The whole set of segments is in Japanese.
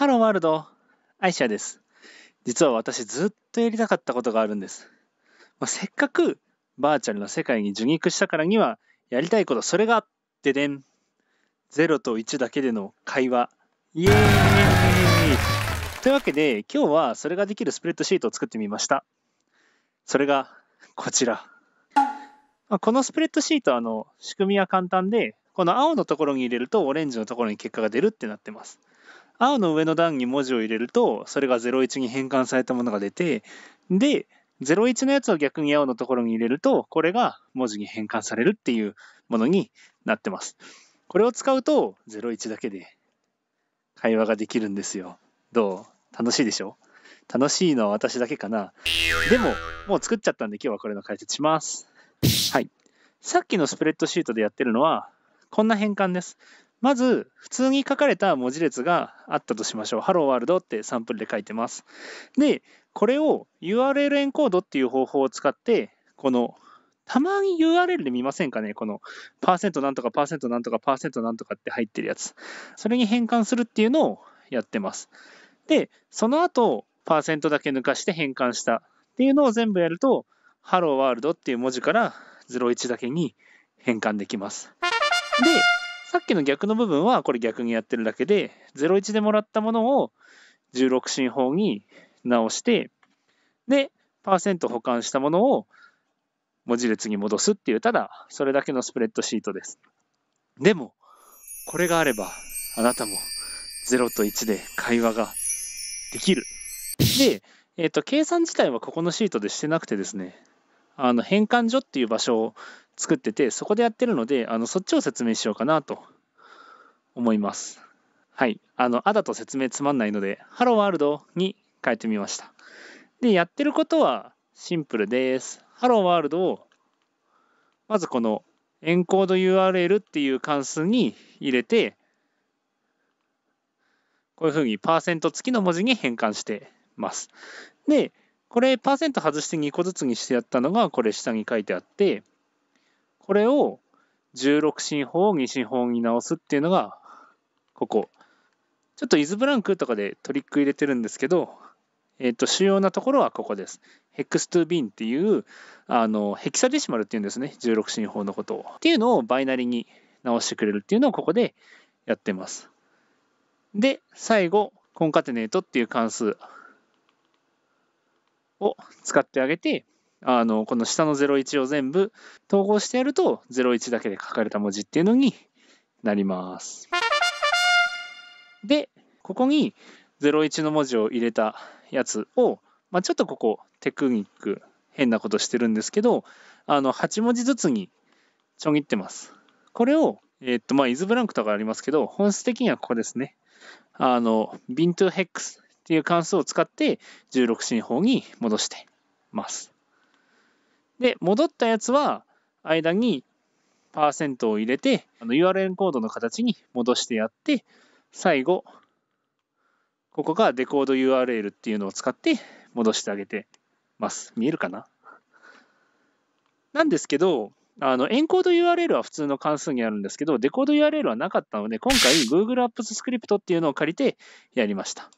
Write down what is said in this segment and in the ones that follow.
ハローワールド、アイシャです。実は私ずっとやりたかったことがあるんです。まあ、せっかくバーチャルの世界に受肉したからには、やりたいこと、それが、デでん。0と1だけでの会話。イエーイというわけで、今日はそれができるスプレッドシートを作ってみました。それが、こちら。まあ、このスプレッドシートあの仕組みは簡単で、この青のところに入れるとオレンジのところに結果が出るってなってます。青の上の段に文字を入れると、それが01に変換されたものが出て、で、01のやつを逆に青のところに入れると、これが文字に変換されるっていうものになってます。これを使うと、01だけで会話ができるんですよ。どう楽しいでしょ楽しいのは私だけかな。でも、もう作っちゃったんで今日はこれの解説します。はい。さっきのスプレッドシートでやってるのは、こんな変換です。まず、普通に書かれた文字列があったとしましょう。Hello World ってサンプルで書いてます。で、これを URL エンコードっていう方法を使って、この、たまに URL で見ませんかねこの、パーセントなんとか、パーセントなんとか、パーセントなんとかって入ってるやつ。それに変換するっていうのをやってます。で、その後、パーセントだけ抜かして変換したっていうのを全部やると、Hello World っていう文字から01だけに変換できます。で、さっきの逆の部分はこれ逆にやってるだけで、01でもらったものを16進法に直して、で、パーセント保管したものを文字列に戻すっていう、ただそれだけのスプレッドシートです。でも、これがあれば、あなたも0と1で会話ができる。で、えっ、ー、と、計算自体はここのシートでしてなくてですね、あの変換所っていう場所作ってて、そこでやってるので、あのそっちを説明しようかなと思います。はい。あの、あだと説明つまんないので、ハローワールドに変えてみました。で、やってることはシンプルです。ハローワールドを、まずこのエンコード URL っていう関数に入れて、こういうふうにパーセント付きの文字に変換してます。で、これパーセント外して2個ずつにしてやったのが、これ下に書いてあって、これを16進法を2進法に直すっていうのが、ここ。ちょっとイズブランクとかでトリック入れてるんですけど、えっ、ー、と、主要なところはここです。ヘックストゥビンっていう、あの、ヘキサデシマルっていうんですね。16進法のことを。っていうのをバイナリに直してくれるっていうのをここでやってます。で、最後、コンカテネートっていう関数を使ってあげて、あの、この下の01を全部統合してやると、01だけで書かれた文字っていうのになります。で、ここに01の文字を入れたやつを、まあ、ちょっとここテクニック変なことしてるんですけど、あの、8文字ずつにちょぎってます。これを、えー、っと、まあ、イズブランクとかありますけど、本質的にはここですね。あの、ビントゥヘックスっていう関数を使って16進法に戻してます。で、戻ったやつは、間にパーセントを入れて、URL コードの形に戻してやって、最後、ここがデコード URL っていうのを使って戻してあげてます。見えるかななんですけど、あの、エンコード URL は普通の関数にあるんですけど、デコード URL はなかったので、今回 Google Apps Script っていうのを借りてやりました。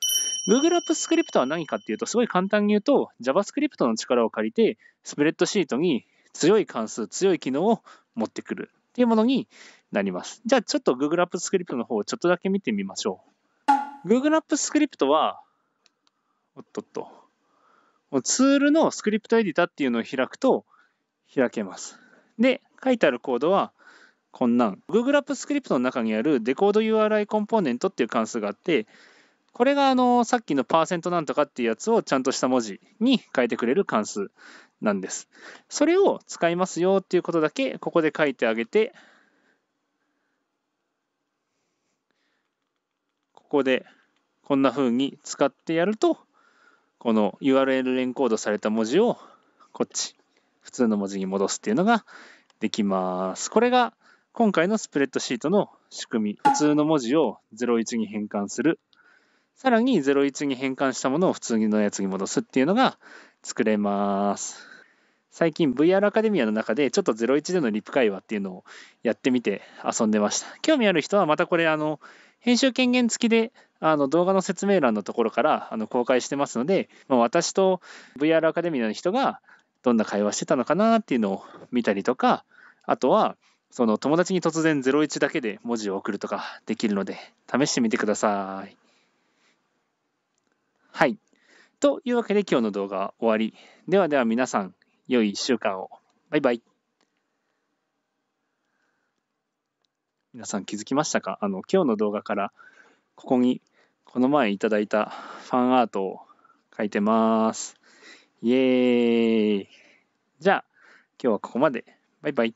Google App Script は何かっていうと、すごい簡単に言うと、JavaScript の力を借りて、スプレッドシートに強い関数、強い機能を持ってくるっていうものになります。じゃあ、ちょっと Google App Script の方をちょっとだけ見てみましょう。Google App Script は、おっとっと、ツールのスクリプトエディタっていうのを開くと、開けます。で、書いてあるコードは、こんなん。Google App Script の中にある DecodeURI コンポーネントっていう関数があって、これがあのさっきのパーセントなんとかっていうやつをちゃんとした文字に変えてくれる関数なんです。それを使いますよっていうことだけここで書いてあげて、ここでこんな風に使ってやると、この URL エンコードされた文字をこっち、普通の文字に戻すっていうのができます。これが今回のスプレッドシートの仕組み。普通の文字を01に変換するさらに01に変換したものを普通のやつに戻すっていうのが作れます。最近 VR アカデミアの中でちょっと01でのリプ会話っていうのをやってみて遊んでました。興味ある人はまたこれあの編集権限付きであの動画の説明欄のところからあの公開してますので、まあ、私と VR アカデミアの人がどんな会話してたのかなっていうのを見たりとかあとはその友達に突然01だけで文字を送るとかできるので試してみてください。はい。というわけで今日の動画は終わり。ではでは皆さん、良い1週間を。バイバイ。皆さん気づきましたかあの、今日の動画から、ここに、この前いただいたファンアートを書いてます。イエーイ。じゃあ、今日はここまで。バイバイ。